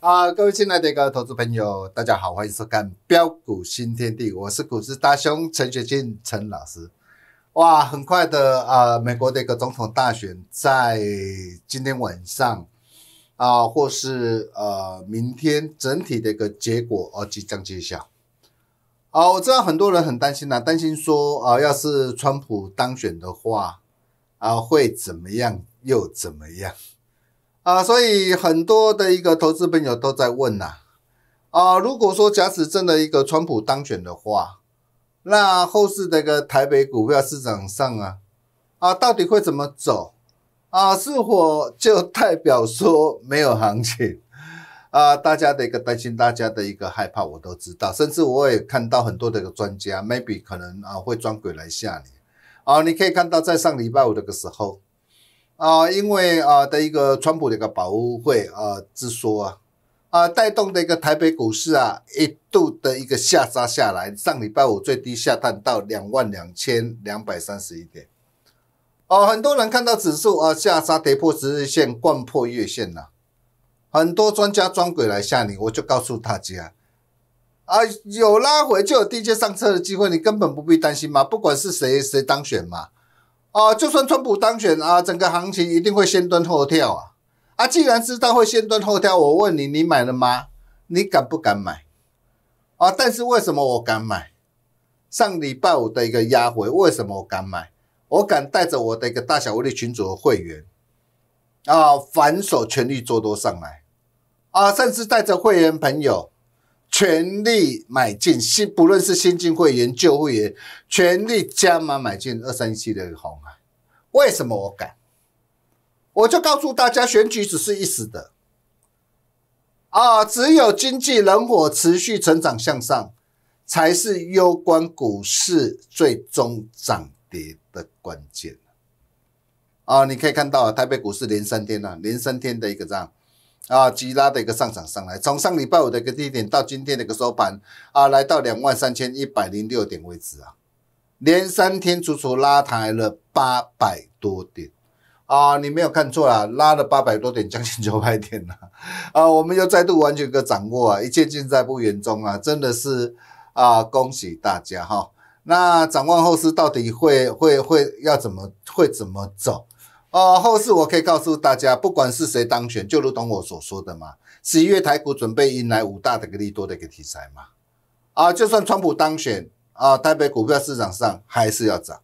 啊，各位亲爱的一个投资朋友，大家好，欢迎收看标股新天地，我是股市大熊陈学进陈老师。哇，很快的啊，美国的一个总统大选在今天晚上啊，或是呃明天，整体的一个结果啊即将揭晓。好，我知道很多人很担心呐，担心说啊，要是川普当选的话啊，会怎么样又怎么样？啊，所以很多的一个投资朋友都在问呐，啊，如果说假使真的一个川普当选的话，那后市的一个台北股票市场上啊，啊，到底会怎么走？啊，是否就代表说没有行情啊，大家的一个担心，大家的一个害怕，我都知道，甚至我也看到很多的一个专家，maybe 可能啊会装鬼来吓你。啊，你可以看到在上礼拜五的个时候。啊，因为啊的一个川普的一个保护会啊之说啊，啊带动的一个台北股市啊一度的一个下杀下来，上礼拜五最低下探到两万两千两百三十一点。哦，很多人看到指数啊下杀跌破十日线，冠破月线了，很多专家装鬼来吓你，我就告诉大家，啊有拉回就有低阶上车的机会，你根本不必担心嘛，不管是谁谁当选嘛。啊，就算川普当选啊，整个行情一定会先蹲后跳啊！啊，既然知道会先蹲后跳，我问你，你买了吗？你敢不敢买？啊，但是为什么我敢买？上礼拜五的一个压回，为什么我敢买？我敢带着我的一个大小微利群组的会员啊，反手全力做多上来啊，甚至带着会员朋友。全力买进新，不论是新进会员、旧会员，全力加码买进二三七的红海。为什么我敢？我就告诉大家，选举只是一时的啊，只有经济能否持续成长向上，才是攸关股市最终涨跌的关键啊！你可以看到啊，台北股市连三天啊，连三天的一个涨。啊，急拉的一个上涨上来，从上礼拜五的一个低点到今天的一个收盘，啊，来到两万三千一百零六点位置啊，连三天足足拉抬了八百多点，啊，你没有看错啊，拉了八百多点，将近九百点了啊，我们又再度完全个掌握啊，一切尽在不言中啊，真的是啊，恭喜大家哈，那展望后市到底会会会要怎么会怎么走？哦，后市我可以告诉大家，不管是谁当选，就如同我所说的嘛，十一月台股准备迎来五大的一个利多的一个题材嘛。啊，就算川普当选，啊，台北股票市场上还是要涨。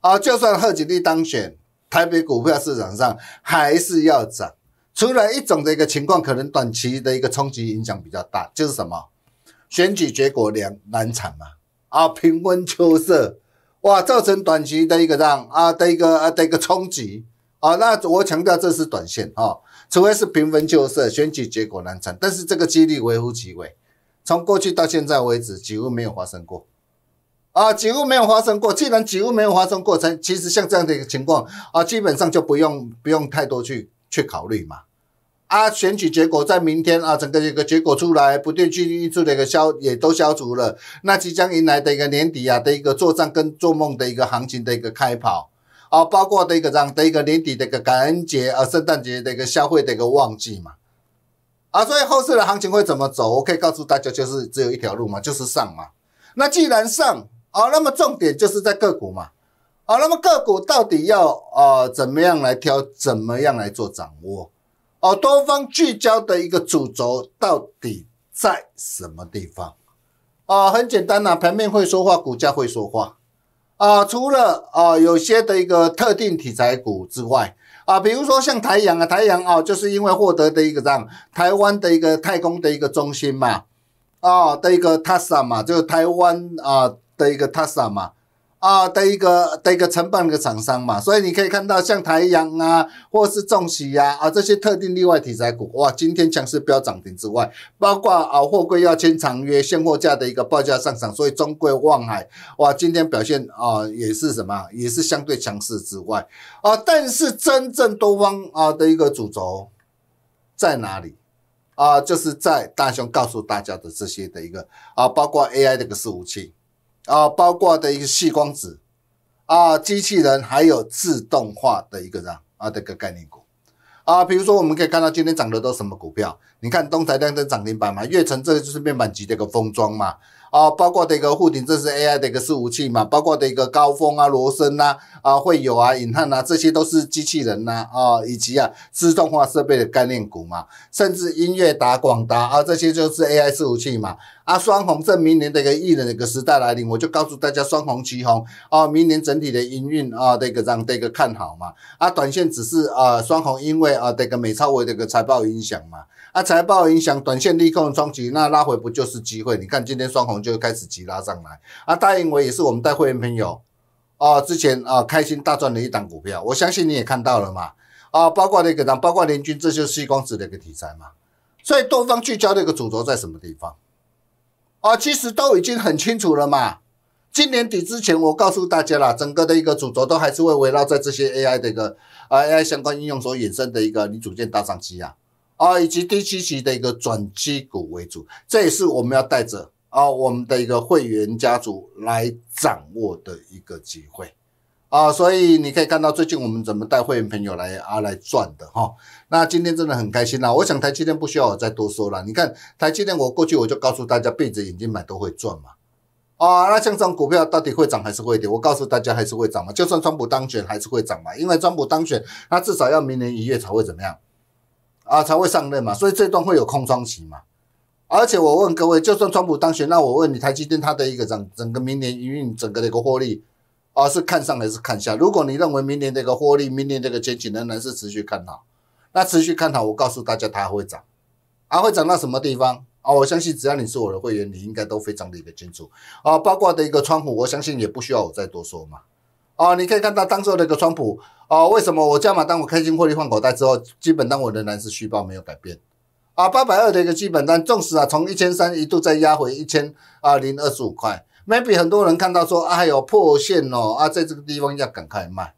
啊，就算贺锦丽当选，台北股票市场上还是要涨。除了一种的一个情况，可能短期的一个冲击影响比较大，就是什么选举结果两难产嘛。啊，平分秋色哇，造成短期的一个让啊的一个啊的一个冲击。啊，那我强调这是短线啊，除非是平分秋色，选举结果难产，但是这个几率微乎其微，从过去到现在为止，几乎没有发生过，啊，几乎没有发生过。既然几乎没有发生过，程，其实像这样的一个情况啊，基本上就不用不用太多去去考虑嘛。啊，选举结果在明天啊，整个一个结果出来，不定期预素的一个消也都消除了，那即将迎来的一个年底啊的一个作战跟做梦的一个行情的一个开跑。啊，包括的一个这样的一个年底的一个感恩节、啊、圣诞节的一个消费的一个旺季嘛，啊，所以后市的行情会怎么走？我可以告诉大家，就是只有一条路嘛，就是上嘛。那既然上啊，那么重点就是在个股嘛。啊，那么个股到底要啊怎么样来挑，怎么样来做掌握？哦，多方聚焦的一个主轴到底在什么地方？啊，很简单呐，盘面会说话，股价会说话。啊，除了啊，有些的一个特定题材股之外，啊，比如说像台阳啊，台阳啊，就是因为获得的一个让台湾的一个太空的一个中心嘛，啊，的一个 t a s a 嘛，就是台湾啊的一个 TASSA 嘛。啊的一个的一个承办的厂商嘛，所以你可以看到像台阳啊，或是重企呀啊这些特定例外题材股，哇，今天强势飙涨停之外，包括啊货柜要签长约，现货价的一个报价上涨，所以中贵望海，哇，今天表现啊也是什么，也是相对强势之外啊，但是真正多方啊的一个主轴在哪里啊？就是在大雄告诉大家的这些的一个啊，包括 AI 这个服务器。啊，包括的一个细光子，啊，机器人，还有自动化的一个样啊，这个概念股，啊，比如说我们可以看到今天涨的都什么股票？你看东台亮增涨停板嘛，悦城这个就是面板级的一个封装嘛。啊，包括的一个沪顶，这是 AI 的一个伺服器嘛，包括的一个高峰啊、罗森呐、啊会友啊、隐汉呐，这些都是机器人呐，啊以及啊自动化设备的概念股嘛，甚至音乐达、广达啊，这些就是 AI 伺服器嘛。啊，双红证明年的一个艺人的一个时代来临，我就告诉大家双红旗红啊，明年整体的营运啊，这个让这个看好嘛。啊，短线只是啊双红，因为啊这个美超的一个财报影响嘛。啊，财报影响，短线利空的冲击，那拉回不就是机会？你看今天双红就开始急拉上来。啊，大英伟也是我们带会员朋友，哦，之前啊开心大赚的一档股票，我相信你也看到了嘛。啊，包括那个档，包括联军，这就是西光纸的一个题材嘛。所以多方聚焦的一个主轴在什么地方？啊，其实都已经很清楚了嘛。今年底之前，我告诉大家了，整个的一个主轴都还是会围绕在这些 AI 的一个啊 AI 相关应用所衍生的一个零组件大商机呀。啊，以及第七期的一个转基股为主，这也是我们要带着啊我们的一个会员家族来掌握的一个机会啊，所以你可以看到最近我们怎么带会员朋友来啊来赚的哈。那今天真的很开心啦，我想台积电不需要我再多说了。你看台积电，我过去我就告诉大家，闭着眼睛买都会赚嘛。啊，那像这种股票到底会涨还是会跌？我告诉大家还是会涨嘛，就算川普当选还是会涨嘛，因为川普当选，他至少要明年一月才会怎么样？啊，才会上任嘛，所以这段会有空窗期嘛。而且我问各位，就算川普当选，那我问你，台积电它的一个整整个明年营运整个的一个获利啊，是看上还是看下？如果你认为明年这个获利、明年这个前景仍然是持续看好，那持续看好，我告诉大家它会涨，啊，会涨到什么地方啊？我相信只要你是我的会员，你应该都非常的一个清楚啊，包括的一个川普，我相信也不需要我再多说嘛。啊，你可以看到当时那个川普。哦，为什么我加码？当我开心获利换口袋之后，基本当我仍然是虚报，没有改变。啊，八百二的一个基本单，纵使啊从一千三一度再压回一千啊零二十五块，maybe 很多人看到说啊有破线哦，啊在这个地方要赶快卖。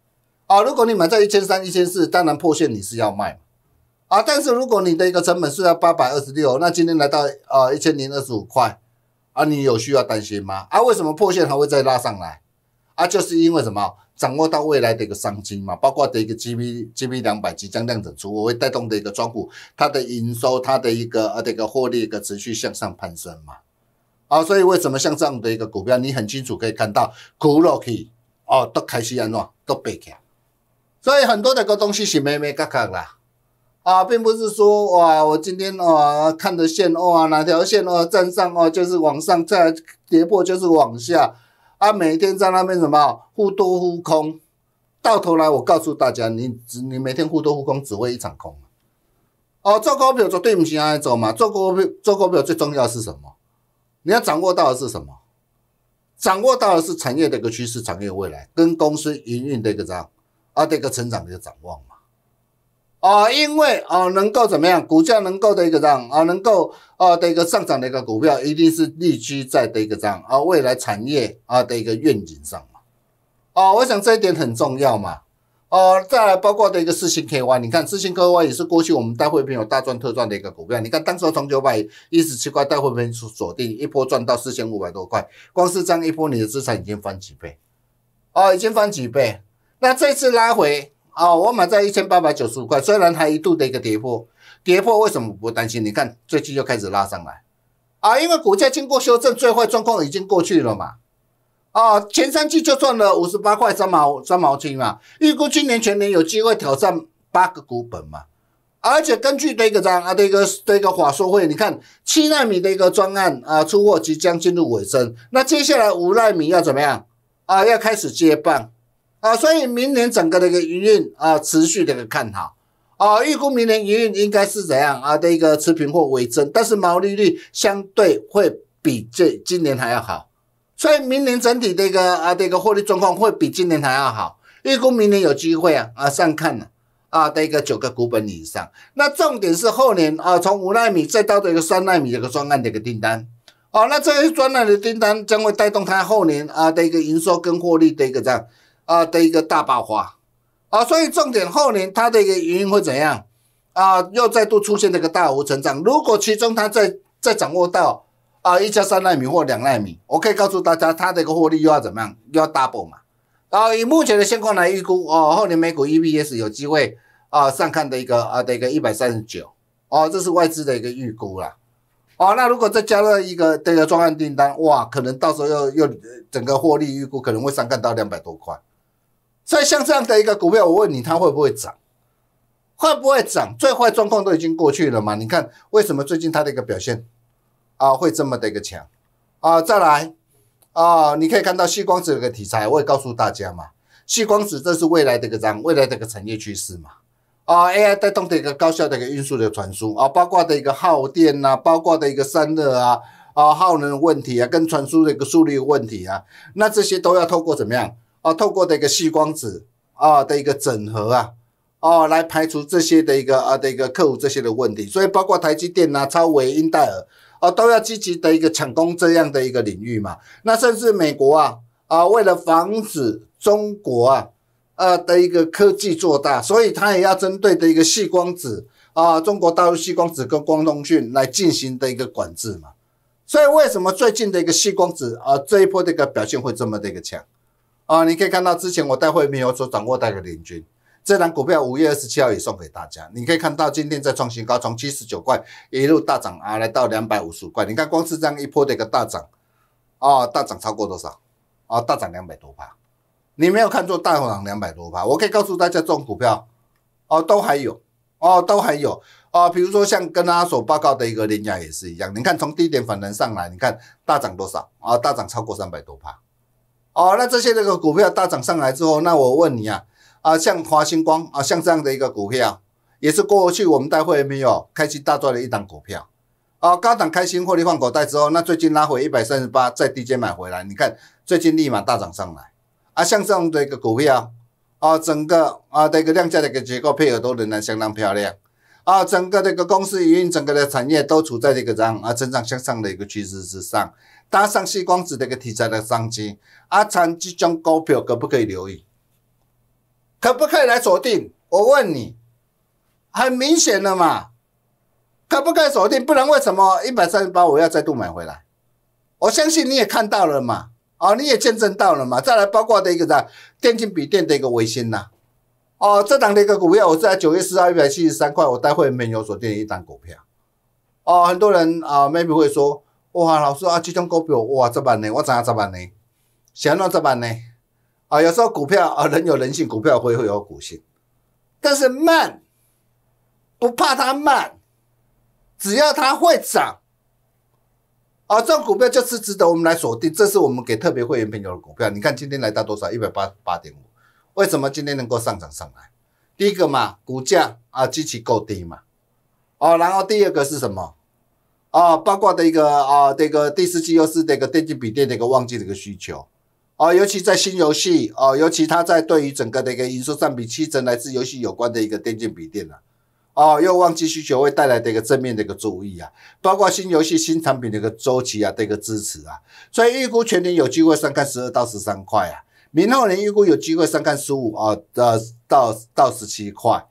啊，如果你买在一千三、一千四，当然破线你是要卖啊，但是如果你的一个成本是在八百二十六，那今天来到啊一千零二十五块，啊你有需要担心吗？啊，为什么破线还会再拉上来？啊，就是因为什么？掌握到未来的一个商机嘛，包括的一个 G B G B 两百即将量产出，我会带动的一个庄股，它的营收，它的一个呃，这个获利一个持续向上攀升嘛。啊，所以为什么像这样的一个股票，你很清楚可以看到，鼓落去哦，都开始安怎都背起，所以很多的个东西是没没嘎嘎啦，啊，并不是说哇，我今天哇看的线哦，哪条线哦，站上哦，就是往上，再跌破就是往下。他每天在那边什么互多互空，到头来我告诉大家，你只你每天互多互空，只会一场空。哦，做股票做对不起啊，做嘛做股票做股票最重要是什么？你要掌握到的是什么？掌握到的是产业的一个趋势，产业未来跟公司营运的一个这样啊，一个成长的一个展望嘛。哦，因为哦，能够怎么样？股价能够的一个涨，啊，能够啊的一个上涨的一个股票，一定是立居在的一个涨，啊，未来产业啊的一个愿景上嘛。哦，我想这一点很重要嘛。哦，再来包括的一个四星 K Y，你看四星 K Y 也是过去我们带品有大赚特赚的一个股票，你看当时从九百一十七块带汇票锁定一波赚到四千五百多块，光是这样一波你的资产已经翻几倍？哦，已经翻几倍？那这次拉回。啊，我买在一千八百九十五块，虽然它一度的一个跌破，跌破为什么不担心？你看最近又开始拉上来，啊，因为股价经过修正，最坏状况已经过去了嘛。啊，前三季就赚了五十八块三毛三毛七嘛，预估今年全年有机会挑战八个股本嘛。而且根据这个章啊，这个这个法说会，你看七纳米的一个专案啊，出货即将进入尾声，那接下来五纳米要怎么样啊？要开始接棒。啊，所以明年整个的一个营运啊，持续的一个看好啊，预估明年营运应该是怎样啊的一个持平或微增，但是毛利率相对会比这今年还要好，所以明年整体的一个啊的一个获利状况会比今年还要好，预估明年有机会啊啊上看了啊的一个九个股本以上，那重点是后年啊，从五纳米再到的一个三纳米一个专案的一个订单，哦，那这个专案的订单将会带动它后年啊的一个营收跟获利的一个这样啊的一个大爆发，啊，所以重点后年它的一个原因会怎样？啊，又再度出现这个大幅成长。如果其中它再再掌握到啊，一加三奈米或两奈米，我可以告诉大家，它的一个获利又要怎么样？又要 double 嘛。啊、以目前的现况来预估，哦，后年美股 e b s 有机会啊，上看的一个啊的一个一百三十九。哦，这是外资的一个预估啦。哦，那如果再加了一个这个专案订单，哇，可能到时候又又整个获利预估可能会上看到两百多块。所以像这样的一个股票，我问你，它会不会涨？会不会涨？最坏状况都已经过去了嘛？你看为什么最近它的一个表现啊会这么的一个强啊？再来啊，你可以看到，细光子的一个题材，我也告诉大家嘛，细光子这是未来的一个涨，未来的一个产业趋势嘛。啊，AI 带动的一个高效的一个运输的传输啊，包括的一个耗电呐，包括的一个散热啊，啊耗能问题啊，跟传输的一个速率问题啊，那这些都要透过怎么样？啊，透过的一个细光子啊的一个整合啊，哦，来排除这些的一个啊的一个客户这些的问题，所以包括台积电呐、超维、英戴尔啊，都要积极的一个抢攻这样的一个领域嘛。那甚至美国啊啊，为了防止中国啊啊的一个科技做大，所以它也要针对的一个细光子啊，中国大陆细光子跟光通讯来进行的一个管制嘛。所以为什么最近的一个细光子啊这一波的一个表现会这么的一个强？哦，你可以看到之前我带会没有说掌握带的领军，这档股票五月二十七号也送给大家。你可以看到今天在创新高，从七十九块一路大涨啊，来到两百五十五块。你看光是这样一波的一个大涨，哦，大涨超过多少？哦，大涨两百多帕。你没有看错，大涨两百多帕。我可以告诉大家，这种股票哦都还有哦都还有哦，比如说像跟他所报告的一个联雅也是一样。你看从低点反弹上来，你看大涨多少？啊，大涨超过三百多帕。哦，那这些这个股票大涨上来之后，那我问你啊，啊像华星光啊，像这样的一个股票，也是过去我们带会员没有，开启大赚的一档股票。哦，高档开心，获利放口袋之后，那最近拉回一百三十八，在低阶买回来，你看最近立马大涨上来。啊，像这样的一个股票，啊，整个啊的一个量价的一个结构配合都仍然相当漂亮。啊，整个这个公司营运，整个的产业都处在这个样啊增长向上的一个趋势之上。搭上激光子这个题材的商机，阿灿即将股票可不可以留意？可不可以来锁定？我问你，很明显的嘛，可不可以锁定？不然为什么一百三十八我要再度买回来？我相信你也看到了嘛，哦，你也见证到了嘛。再来包括的一个啥，电竞笔电的一个维新呐，哦，这档的一个股票，我在九月十二一百七十三块，我待会可有锁定一张股票，哦，很多人啊，maybe 会说。哇，老师啊，这种股票哇，十万呢，我赚十万呢，想赚十万呢，啊，有时候股票啊，人有人性，股票会有股性，但是慢不怕它慢，只要它会涨，啊，这种股票就是值得我们来锁定。这是我们给特别会员朋友的股票，你看今天来到多少，一百八八点五，为什么今天能够上涨上来？第一个嘛，股价啊，极其够低嘛，哦，然后第二个是什么？啊，包括一个啊，这个第四季又是这个电竞笔电的一个旺季的一个需求啊，尤其在新游戏啊，尤其它在对于整个的一个营收占比七成来自游戏有关的一个电竞笔电啊，啊，又旺季需求会带来的一个正面的一个注意啊，包括新游戏新产品的一个周期啊的一个支持啊，所以预估全年有机会上看十二到十三块啊，明后年预估有机会上看十五啊，的到到十七块。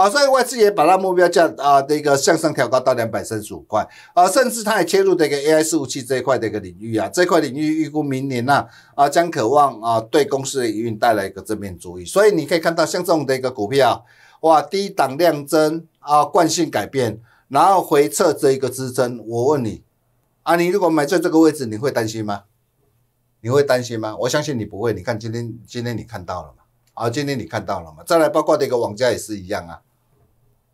啊，所以外资也把它目标价啊，一个向上调高到两百三十五块啊，甚至它也切入这个 AI 服务器这一块的一个领域啊，这块领域预估明年呐啊将渴望啊对公司的营运带来一个正面注意。所以你可以看到像这种的一个股票，哇，低档量增啊，惯性改变，然后回撤这一个支撑，我问你啊，你如果买在这个位置，你会担心吗？你会担心吗？我相信你不会。你看今天今天你看到了吗？啊，今天你看到了吗？再来包括这个网家也是一样啊。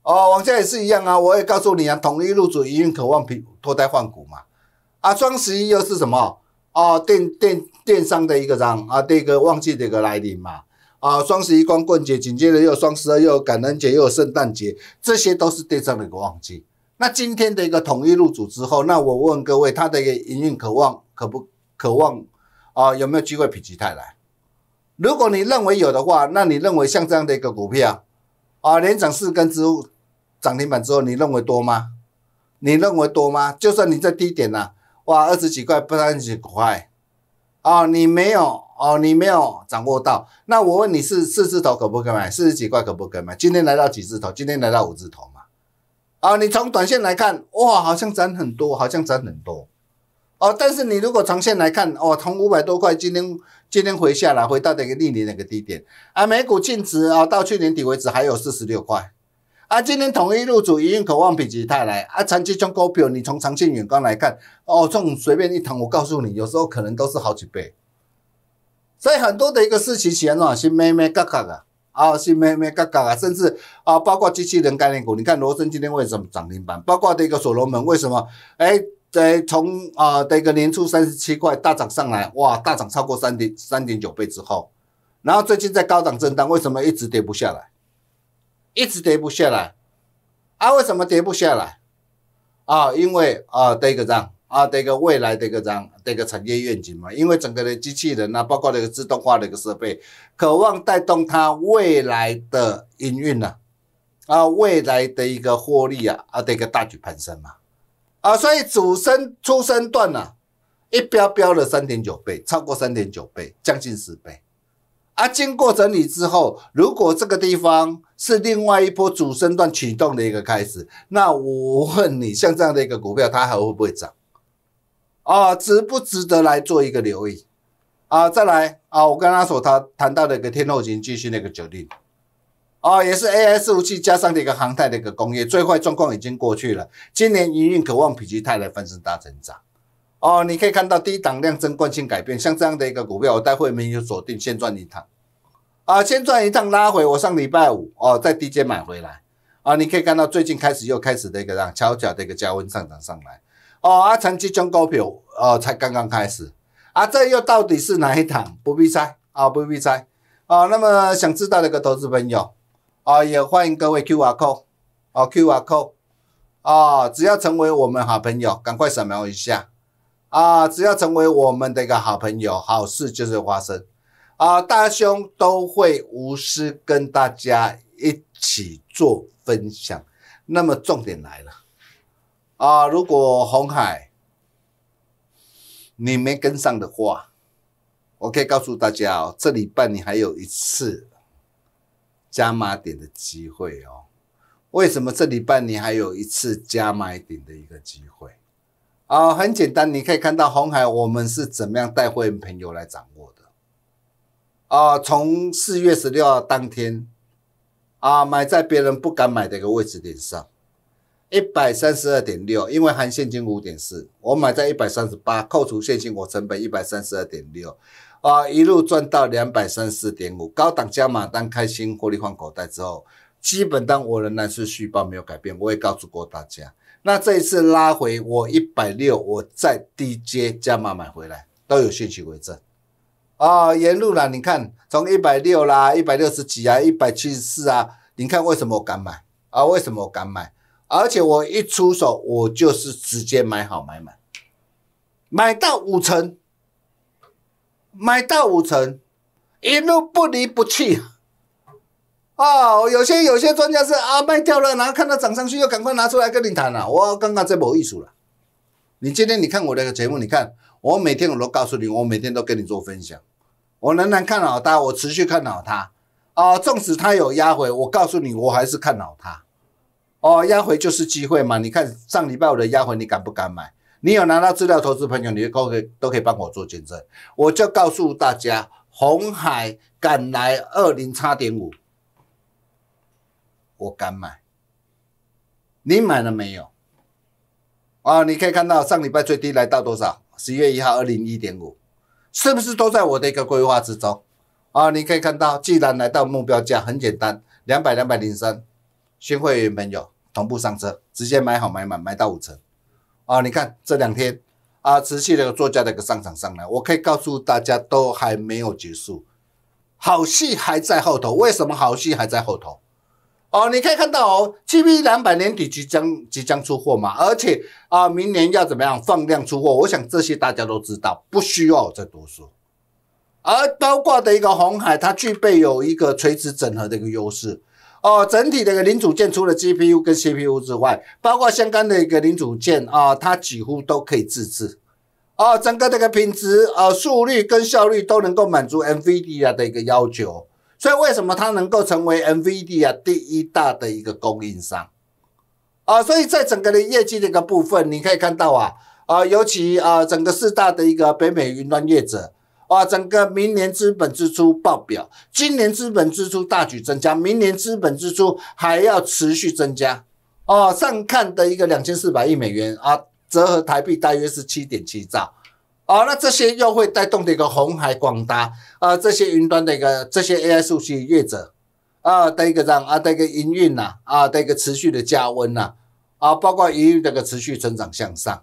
哦，往下也是一样啊！我也告诉你啊，统一入主，一定渴望皮脱胎换骨嘛！啊，双十一又是什么？哦，电电电商的一个章啊，这个旺季的一个来临嘛！啊，双十一光棍节，紧接着又双十二，又有感恩节，又有圣诞节，这些都是电商的一个旺季。那今天的一个统一入主之后，那我问各位，它的一个营运渴望可不渴望啊？有没有机会否极泰来？如果你认为有的话，那你认为像这样的一个股票啊，连涨四根之涨停板之后，你认为多吗？你认为多吗？就算你在低点呢，哇，二十几块、三十几块，哦，你没有，哦，你没有掌握到。那我问你，是四字头可不可以买？四十几块可不可以买？今天来到几字头？今天来到五字头嘛？啊，你从短线来看，哇，好像涨很多，好像涨很多，哦，但是你如果长线来看，哦，从五百多块，今天今天回下来，回到那个历年那个低点，啊，每股净值啊，到去年底为止还有四十六块。啊，今天统一入主，一定渴望否极泰来啊！长期中高票，你从长期眼光来看，哦，这种随便一谈，我告诉你，有时候可能都是好几倍。所以很多的一个事情，前啊，是咩咩格局啊，啊是咩咩格局啊，甚至啊，包括机器人概念股，你看罗森今天为什么涨停板？包括这一个所罗门为什么？哎，在从啊这一个年初三十七块大涨上来，哇，大涨超过三点三点九倍之后，然后最近在高档震荡，为什么一直跌不下来？一直跌不下来，啊？为什么跌不下来？啊？因为啊，这个账啊，这个未来这个账，这个产业愿景嘛，因为整个的机器人啊，包括这个自动化的一个设备，渴望带动它未来的营运呢，啊，未来的一个获利啊，啊，这个大举攀升嘛，啊，所以主升出升段呢，一标标的三点九倍，超过三点九倍，将近十倍。啊，经过整理之后，如果这个地方是另外一波主升段启动的一个开始，那我问你，像这样的一个股票，它还会不会涨？啊，值不值得来做一个留意？啊，再来啊，我跟他说，他谈到的一个天后型继续那个决定。啊，也是 A I 服务器加上的一个航太的一个工业，最坏状况已经过去了，今年营运渴望比及泰来翻身大成长。哦，你可以看到低档量增惯性改变，像这样的一个股票，我待会没有锁定，先赚一趟啊，先赚一趟拉回。我上礼拜五哦，在低阶买回来啊，你可以看到最近开始又开始一个让悄的一个加温上涨上来哦。啊，长期中高票哦，才刚刚开始啊，这又到底是哪一档？不必猜啊，不必猜啊，那么想知道一个投资朋友啊，也欢迎各位 Q R 扣啊 Q R 扣啊，只要成为我们好朋友，赶快扫描一下。啊，只要成为我们的一个好朋友，好事就是发生。啊，大兄都会无私跟大家一起做分享。那么重点来了，啊，如果红海你没跟上的话，我可以告诉大家哦，这礼拜你还有一次加码点的机会哦。为什么这礼拜你还有一次加码点的一个机会？啊，很简单，你可以看到红海，我们是怎么样带会员朋友来掌握的。啊，从四月十六号当天，啊，买在别人不敢买的一个位置点上，一百三十二点六，因为含现金五点四，我买在一百三十八，扣除现金，我成本一百三十二点六，啊，一路赚到两百三四点五，高档加码单开心获利放口袋之后，基本当我仍然是续报没有改变，我也告诉过大家。那这一次拉回我一百六，我在低阶加码买回来，都有信息回正啊！沿路啦，你看从一百六啦，一百六十几啊，一百七十四啊，你看为什么我敢买啊？为什么我敢买？而且我一出手，我就是直接买好买满，买到五成，买到五成，一路不离不弃。哦，有些有些专家是啊，卖掉了，然后看到涨上去，又赶快拿出来跟你谈了。我刚刚在某艺术了。你今天你看我的节目，你看我每天我都告诉你，我每天都跟你做分享。我仍然看好它，我持续看好它。哦，纵使它有压回，我告诉你，我还是看好它。哦，压回就是机会嘛。你看上礼拜五的压回，你敢不敢买？你有拿到资料，投资朋友，你都可以都可以帮我做见证。我就告诉大家，红海赶来二零叉点五。我敢买，你买了没有？啊，你可以看到上礼拜最低来到多少？十月一号二零一点五，是不是都在我的一个规划之中？啊，你可以看到，既然来到目标价，很简单，两百两百零三，新会员朋友同步上车，直接买好买满，买到五成。啊，你看这两天啊，持续的做价的一个上涨上来，我可以告诉大家，都还没有结束，好戏还在后头。为什么好戏还在后头？哦，你可以看到哦，G P 两百年底即将即将出货嘛，而且啊，明年要怎么样放量出货？我想这些大家都知道，不需要再多说。而包括的一个红海，它具备有一个垂直整合的一个优势。哦，整体的一个零组件，除了 G P U 跟 C P U 之外，包括相关的一个零组件啊，它几乎都可以自制。哦，整个这个品质、呃，速率跟效率都能够满足 N V D A 的一个要求。所以为什么它能够成为 NVD 啊第一大的一个供应商啊？所以在整个的业绩的一个部分，你可以看到啊，啊，尤其啊，整个四大的一个北美云端业者，啊，整个明年资本支出爆表，今年资本支出大举增加，明年资本支出还要持续增加哦。上看的一个两千四百亿美元啊，折合台币大约是七点七兆。哦，那这些又会带动的一个红海广达啊，这些云端的一个这些 AI 数据业者啊的一个这样啊的一个营运呐啊的一个持续的加温呐啊，包括营运的一个持续增长向上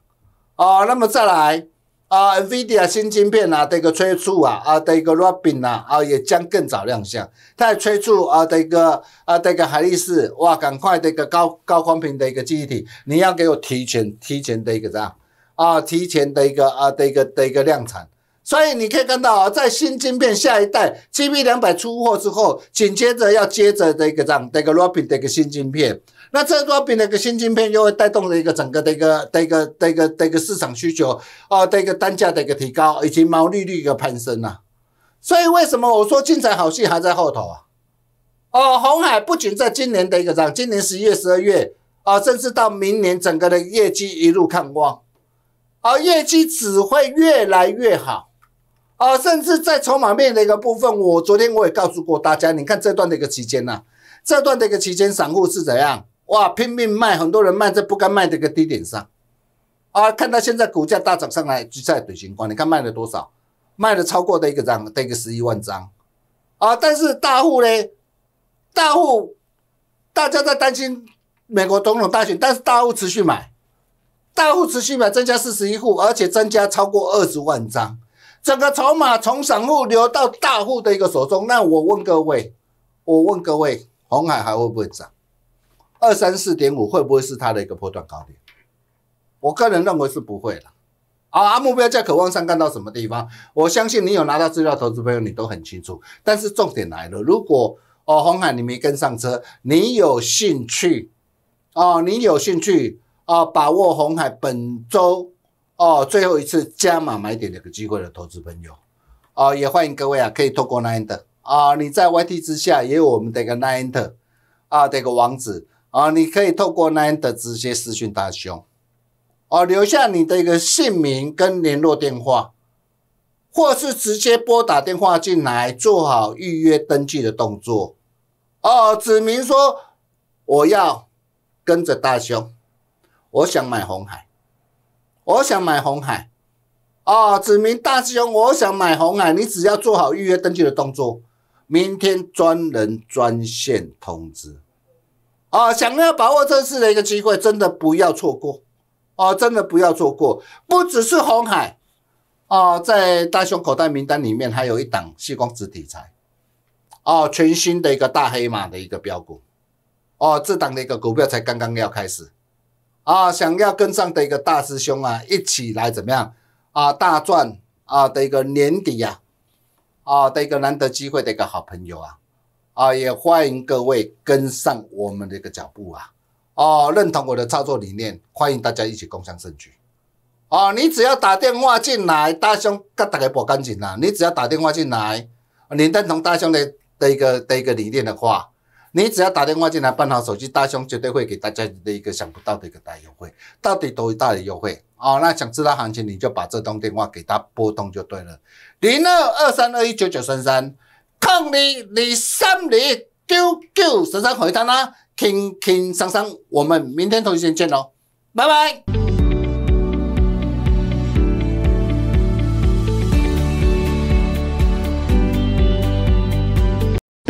啊。那么再来啊，NVIDIA 新晶片呐的一个催促啊啊的一个 r o b i n 呐啊也将更早亮相，它催促啊的一个啊的一个海力士哇，赶快的一个高高光频的一个记忆体，你要给我提前提前的一个这样。啊，提前的一个啊的一个的一个量产，所以你可以看到啊，在新晶片下一代 G B 两百出货之后，紧接着要接着的一个这样的一个 R O P 的一个新晶片，那这个 R O P 的一个新晶片又会带动了一个整个的一个的一个的一个的一个市场需求啊的一个单价的一个提高以及毛利率一个攀升呐。所以为什么我说精彩好戏还在后头啊？哦，红海不仅在今年的一个涨，今年十一月、十二月啊，甚至到明年整个的业绩一路看旺。而业绩只会越来越好，啊，甚至在筹码面的一个部分，我昨天我也告诉过大家，你看这段的一个期间呢，这段的一个期间散户是怎样？哇，拼命卖，很多人卖在不该卖的一个低点上，啊，看到现在股价大涨上来，就在怼钱关，你看卖了多少？卖了超过的一个张，的一个十一万张，啊，但是大户呢？大户，大家在担心美国总统大选，但是大户持续买。大户持续买，增加四十一户，而且增加超过二十万张，整个筹码从散户流到大户的一个手中。那我问各位，我问各位，红海还会不会涨？二三四点五会不会是它的一个波段高点？我个人认为是不会了。啊，目标价渴望上干到什么地方？我相信你有拿到资料，投资朋友你都很清楚。但是重点来了，如果哦红海你没跟上车，你有兴趣哦，你有兴趣。啊，把握红海本周哦最后一次加码买点的一个机会的投资朋友，哦，也欢迎各位啊，可以透过 Nine 的啊，你在 Y T 之下也有我们的一个 n 恩的啊的一个网址啊，你可以透过 Nine 的直接私讯大兄，哦，留下你的一个姓名跟联络电话，或是直接拨打电话进来做好预约登记的动作哦，指明说我要跟着大兄我想买红海，我想买红海，哦，指明大兄，我想买红海，你只要做好预约登记的动作，明天专人专线通知。哦，想要把握这次的一个机会，真的不要错过，哦，真的不要错过。不只是红海，哦，在大熊口袋名单里面还有一档激光子题材，哦，全新的一个大黑马的一个标股，哦，这档的一个股票才刚刚要开始。啊，想要跟上的一个大师兄啊，一起来怎么样啊？大赚啊的一个年底呀，啊的一个难得机会的一个好朋友啊，啊也欢迎各位跟上我们的一个脚步啊。哦，认同我的操作理念，欢迎大家一起共享盛局。哦，你只要打电话进来，大兄跟大家播干净啦，你只要打电话进来，你认同大兄的的一个的一个理念的话。你只要打电话进来办好手续，大兄绝对会给大家的一个想不到的一个大优惠。到底多大的优惠啊？那想知道行情，你就把这通电话给他拨通就对了。零二二三二一九九三三空零二三零九九十三回他啦，k i n g k 我们明天同一时间见喽，拜拜。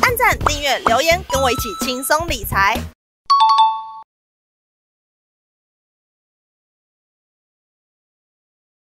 按赞、订阅、留言，跟我一起轻松理财。